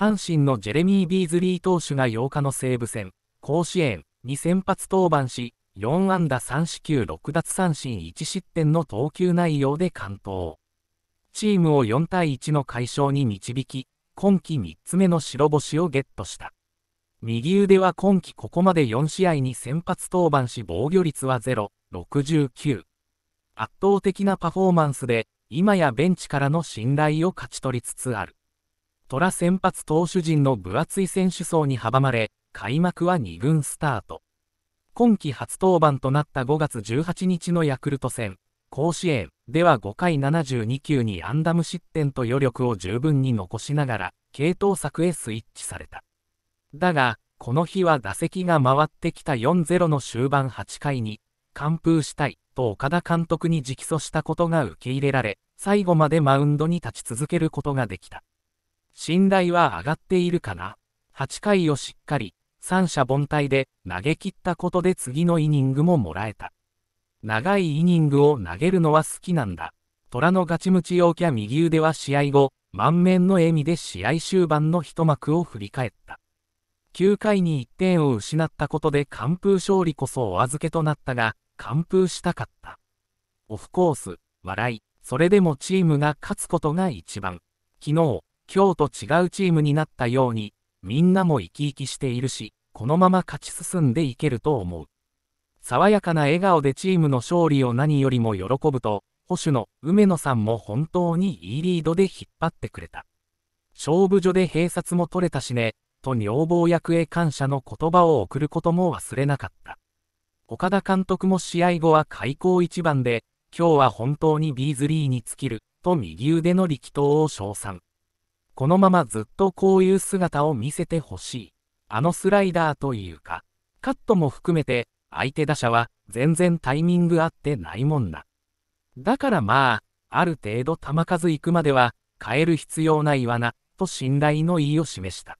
阪神のジェレミー・ビーズリー投手が8日の西武戦、甲子園に先発登板し、4安打3四球6奪三振1失点の投球内容で完投。チームを4対1の快勝に導き、今季3つ目の白星をゲットした。右腕は今季ここまで4試合に先発登板し防御率は0、69。圧倒的なパフォーマンスで、今やベンチからの信頼を勝ち取りつつある。虎先発投手陣の分厚い選手層に阻まれ、開幕は2軍スタート。今季初登板となった5月18日のヤクルト戦、甲子園では5回72球にアンダム失点と余力を十分に残しながら、系統策へスイッチされた。だが、この日は打席が回ってきた4-0の終盤8回に、完封したいと岡田監督に直訴したことが受け入れられ、最後までマウンドに立ち続けることができた。信頼は上がっているかな。8回をしっかり、三者凡退で投げ切ったことで次のイニングももらえた。長いイニングを投げるのは好きなんだ。虎のガチムチ陽キャ右腕は試合後、満面の笑みで試合終盤の一幕を振り返った。9回に1点を失ったことで完封勝利こそお預けとなったが、完封したかった。オフコース、笑い、それでもチームが勝つことが一番。昨日、今日と違うチームになったように、みんなも生き生きしているし、このまま勝ち進んでいけると思う。爽やかな笑顔でチームの勝利を何よりも喜ぶと、保守の梅野さんも本当にいいリードで引っ張ってくれた。勝負所で併殺も取れたしね、と女房役へ感謝の言葉を送ることも忘れなかった。岡田監督も試合後は開口一番で、今日は本当にビーズリーに尽きる、と右腕の力投を称賛。このままずっとこういう姿を見せてほしい。あのスライダーというか、カットも含めて、相手打者は全然タイミング合ってないもんな。だからまあ、ある程度球数行くまでは、変える必要ないわな、と信頼の意を示した。